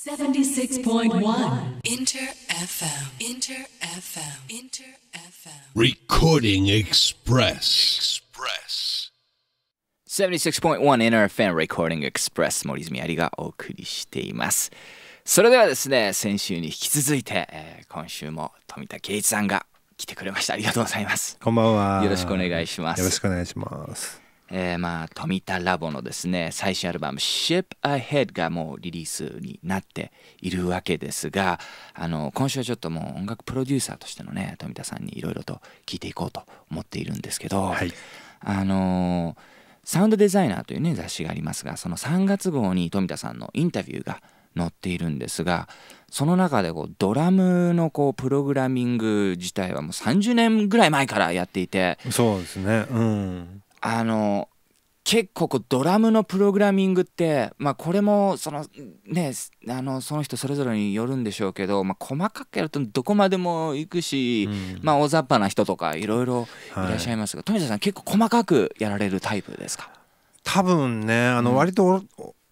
76.1 Inter FM Inter FM Inter FM Recording Express Express 76.1 n r FM Recording Express 森泉がお送りしていますそれではですね先週に引き続いて、えー、今週も富田圭一さんが来てくれましたありがとうございますこんばんはよろしくお願いしますよろしくお願いしますえー、まあ、富田ラボのですね、最新アルバム Ship Ahead がもうリリースになっているわけですが、あの、今週はちょっともう音楽プロデューサーとしてのね、富田さんにいろいろと聞いていこうと思っているんですけど、はい、あのサウンドデザイナーというね、雑誌がありますが、その3月号に富田さんのインタビューが載っているんですが、その中でこうドラムのこうプログラミング自体はもう30年ぐらい前からやっていてそうですね、うん、あの結構こうドラムのプログラミングって、まあ、これもその,、ね、あのその人それぞれによるんでしょうけど、まあ、細かくやるとどこまでもいくし、うん、まあ、大雑把な人とかいろいろいらっしゃいますが、はい、富田さん結構細かくやられるタイプですか多分ねあの割と、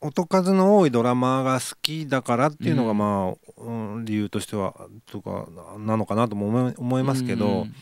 音数の多いドラマーが好きだからっていうのが、まあ、うん、理由としてはとかなのかなとも思いますけど。うん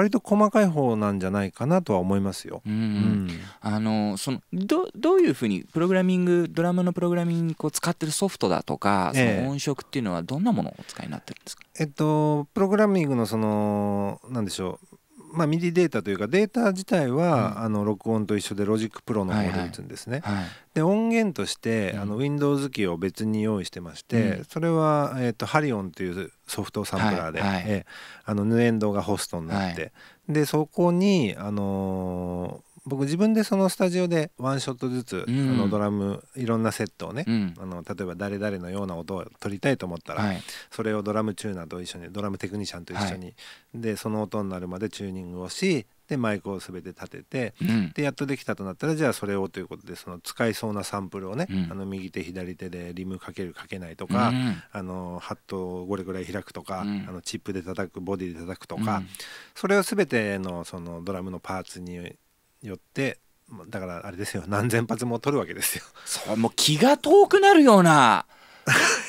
割と細かい方なんじゃないかなとは思いますよ。うんあのそのどどういうふうにプログラミングドラムのプログラミングを使ってるソフトだとか、その音色っていうのはどんなものをお使いになってるんですか、えっと、プログラミングのそのなんでしょうまあ、ミディデータというかデータ自体は、うん、あの録音と一緒でロジックプロの方で打つんですね。はいはい、で音源として、うん、あの Windows 機を別に用意してまして、うん、それは、えーとハリオンというソフトサンプラーで、はいはい、えあのヌエンドがホストになって、はい、でそこに、あのー、僕自分でそのスタジオでワンショットずつ、うん、あのドラムいろんなセットをね、うん、あの例えば誰々のような音を取りたいと思ったら、はい、それをドラムチューナーと一緒にドラムテクニシャンと一緒に、でその音になるまでチューニングをしでマイクを全て立てて、うん、でやっとできたとなったらじゃあそれをということでその使いそうなサンプルをね、うん、あの右手左手でリムかけるかけないとか、うん、あのハットをこれぐらい開くとか、あのチップで叩くボディで叩くとか、それを全てのそのドラムのパーツによってだからあれですよ何千発も取るわけですよ。そうもう気が遠くなるような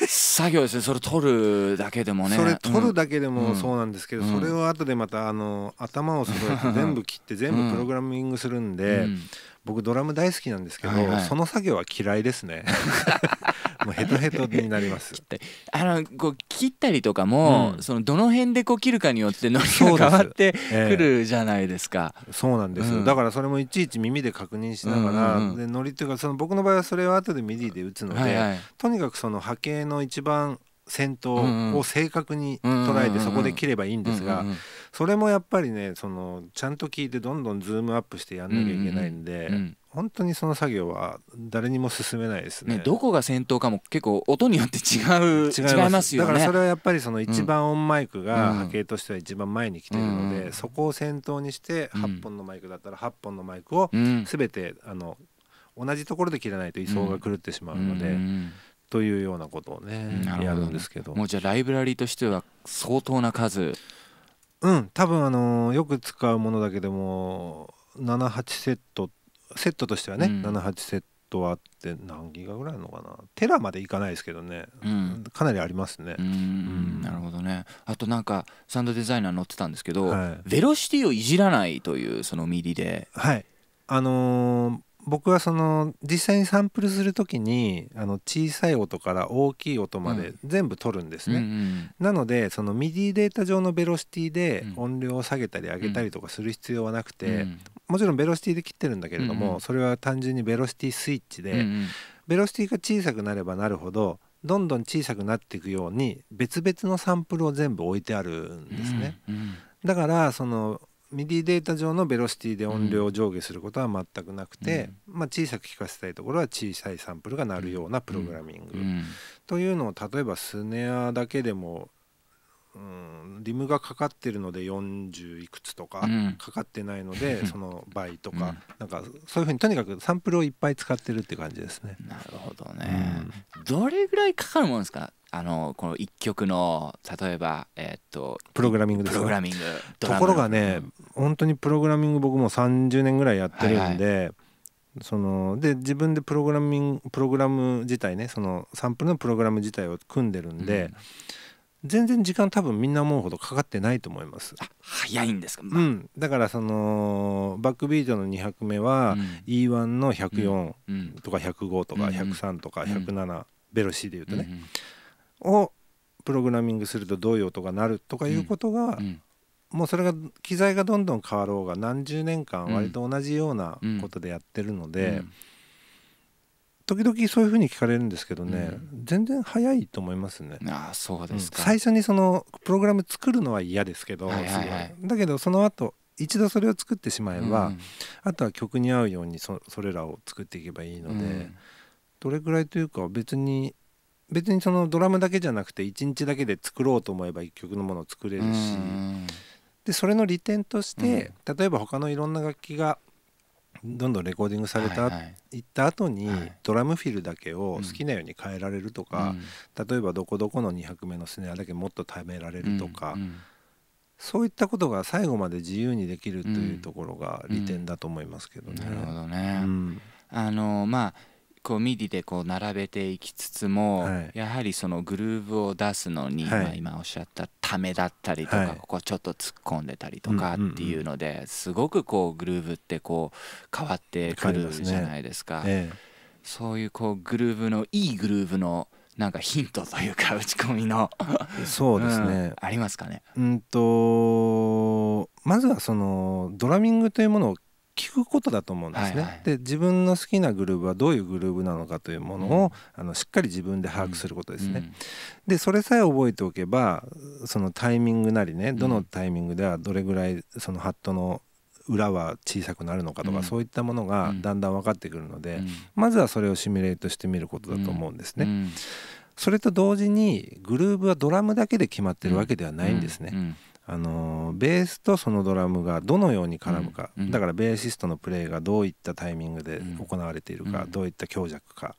作業ですねそれ取るだけでもねそれ取るだけでもそうなんですけど、うん、それを後でまたあの頭を揃えて全部切って全部プログラミングするんで、うん僕ドラム大好きなんですけど、はいはい、その作業は嫌いですね もうヘトヘトになります あのこう切ったりとかも、うん、そのどの辺でこう切るかによってノリが変わってくるじゃないですか。そうなんですよ、うん、だからそれもいちいち耳で確認しながら、うんうん、でノリっていうかその僕の場合はそれは後でミディで打つので、はいはい、とにかくその波形の一番先頭を正確に捉えてそこで切ればいいんですが。うんうんうんうんそれもやっぱりねそのちゃんと聞いてどんどんズームアップしてやんなきゃいけないんで、うんうんうん本当にその作業は誰にも進めないですね、ね、どこが先頭かも結構音によって違う違いますよねだからそれはやっぱりその一番オンマイクが波形としては一番前に来てるので、うんうん、そこを先頭にして8本のマイクだったら8本のマイクを全て、あの同じところで切らないと位相が狂ってしまうので、うんうん、というようなことをねやるんですけどもうじゃあライブラリーとしては相当な数うん多分あのー、よく使うものだけでも78セットセットとしてはね、うん、78セットはあって何ギガぐらいあるのかなテラまでいかないですけどね、うん、かなりありますね、うん、なるほどねあとなんかサンドデザイナー載ってたんですけど、はい、ベロシティをいじらないというそのミリではいあのー僕はその実際にサンプルする時にあの小さい音から大きい音まで全部取るんですね、うんうんうん、なのでその MIDI データ上のベロシティで音量を下げたり上げたりとかする必要はなくて、うんうん、もちろんベロシティで切ってるんだけれども、うんうん、それは単純にベロシティスイッチで、うんうん、ベロシティが小さくなればなるほどどんどん小さくなっていくように別々のサンプルを全部置いてあるんですね。うんうんだからそのミディデータ上のベロシティで音量を上下することは全くなくて、うん、まあ、小さく聞かせたいところは小さいサンプルが鳴るようなプログラミング、うん、というのを例えばスネアだけでも、うん、リムがかかってるので40いくつとか、かかってないので その倍とか、うん、なんかそういうふうにとにかくサンプルをいっぱい使ってるって感じですね。なるほどね、どれぐらいかかるもんですかあのこの1曲の例えば、えー、とプログラミングですプログラミングところがね、うん、本当にプログラミング僕も30年ぐらいやってるんで、はいはい、そので自分でプログラミングプログラム自体ねそのサンプルのプログラム自体を組んでるんで、うん全然時間多分みんな思うほどかかってないと思います早いんですか、まあ、うん、だからそのバックビートの200目は、うん、E1 の104とか105とか103とか107、うん、ベロシーでいうとね、をプログラミングするとどういう音が鳴るとかいうことが、もうそれが機材がどんどん変わろうが何十年間割と同じようなことでやってるので、時々そういうふうに聞かれるんですけどね、全然早いと思いますね。あそうですか、最初にそのプログラム作るのは嫌ですけど、だけどその後一度それを作ってしまえば、あとは曲に合うようにそれらを作っていけばいいので、どれくらいというか別に別にそのドラムだけじゃなくて1日だけで作ろうと思えば1曲のものを作れるしでそれの利点として、例えば他のいろんな楽器がどんどんレコーディングされた、いった後に、ドラムフィルだけを好きなように変えられるとか、例えばどこどこの2 0目のスネアだけもっとためられるとか、そういったことが最後まで自由にできるというところが利点だと思いますけどね。なるほどね、あのまあこうミディでこう並べていきつつも、はい、やはりそのグルーヴを出すのに、はい、まあ、今おっしゃったためだったりとか、はい、ここちょっと突っ込んでたりとかっていうので、うんうんうん、すごくこうグルーヴってこう変わってくるじゃないですか。そういうこうグルーヴのいいグルーヴのなんかヒントというか 打ち込みのそうですね、うん、ありますかねうんとまずはそのドラミングというものを聞くことだと思うんですね。はいはい、で自分の好きなグルーブはどういうグルーブなのかというものを、うん、あのしっかり自分で把握することですね。うん、でそれさえ覚えておけばそのタイミングなりねどのタイミングではどれぐらいそのハットの裏は小さくなるのかとか、うん、そういったものがだんだん分かってくるので、まずはそれをシミュレートしてみることだと思うんですね。それと同時にグルーブはドラムだけで決まってるわけではないんですね。あのベースとそのドラムがどのように絡むか、うんだからベーシストのプレーがどういったタイミングで行われているか、うん、どういった強弱か、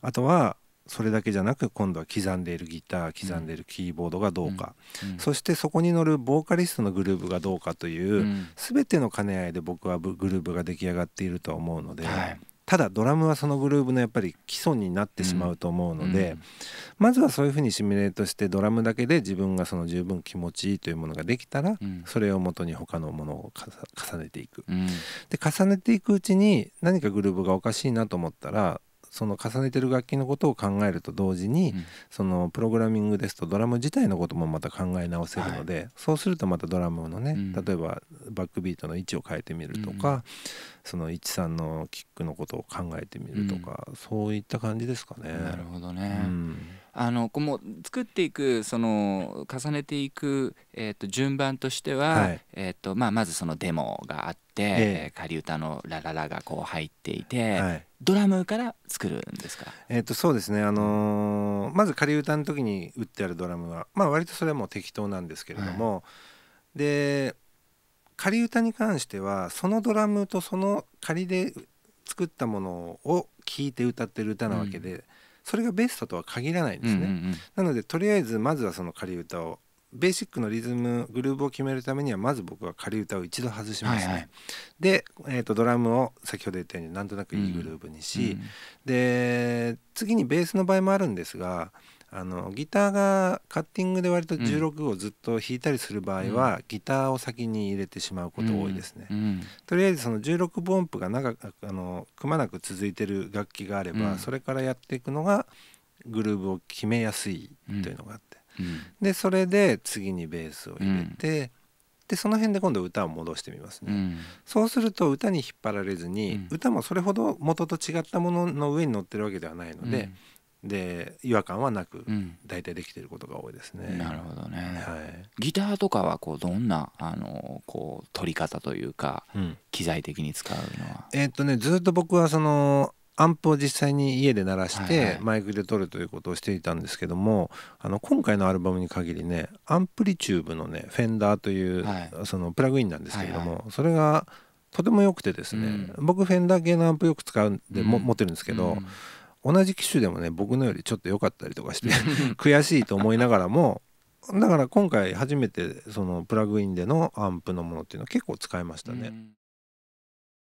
あとはそれだけじゃなく今度は刻んでいるギター刻んでいるキーボードがどうか、そしてそこに乗るボーカリストのグルーブがどうかという、うん、全ての兼ね合いで僕はグルーブが出来上がっていると思うので、はいただドラムはそのグルーブのやっぱり基礎になってしまうと思うので、うん、まずはそういうふうにシミュレートしてドラムだけで自分がその十分気持ちいいというものができたら、うん、それをもとに他のものを重ねていく、うん、で重ねていくうちに何かグルーブがおかしいなと思ったらその重ねてる楽器のことを考えると同時に、うん、そのプログラミングですとドラム自体のこともまた考え直せるので、はい、そうするとまたドラムのね、うん、例えばバックビートの位置を変えてみるとか、うん、その13のキックのことを考えてみるとか、そういった感じですかね。なるほどね、あのも作っていくその重ねていく、えー、と順番としては、はい、えーとまあ、まずそのデモがあって。えー、仮歌の「ラララ」がこう入っていて、はい、ドラムから作るんですか、えー、とそうですね、あのー、まず仮歌の時に打ってあるドラムは、まあ、割とそれはもう適当なんですけれども、はい、で仮歌に関してはそのドラムとその仮で作ったものを聴いて歌ってる歌なわけで。うんそれがベストとは限らないんですね、うんうんうん、なのでとりあえずまずはその仮歌をベーシックのリズムグルーブを決めるためにはまず僕は仮歌を一度外しますね、はいはい、で、えーと、ドラムを先ほど言ったようになんとなくいいグルーブにし、うんうん、で次にベースの場合もあるんですがあのギターがカッティングで割と16をずっと弾いたりする場合は、うん、ギターを先に入れてしまうこと多いですね、うんうん、とりあえずその16分音符が長くあのくまなく続いてる楽器があれば、それからやっていくのがグルーブを決めやすいというのがあって、でそれで次にベースを入れて、でその辺で今度歌を戻してみますね、そうすると歌に引っ張られずに、歌もそれほど元と違ったものの上に乗ってるわけではないので、で違和感はなく大体できてることが多いですね。うん、なるほどね、はい、ギターとかはこうどんなあのこう取り方というか、うん、機材的に使うのはえー、っとねずっと僕はそのアンプを実際に家で鳴らしてマイクで撮るということをしていたんですけども、あの今回のアルバムに限りねアンプリチューブのねフェンダーという、そのプラグインなんですけれども、それがとても良くてですね、僕フェンダー系のアンプよく使うんで、も持ってるんですけど、同じ機種でもね僕のよりちょっと良かったりとかして 悔しいと思いながらもだから今回初めてそのプラグインでのアンプのものっていうのは結構使いましたね。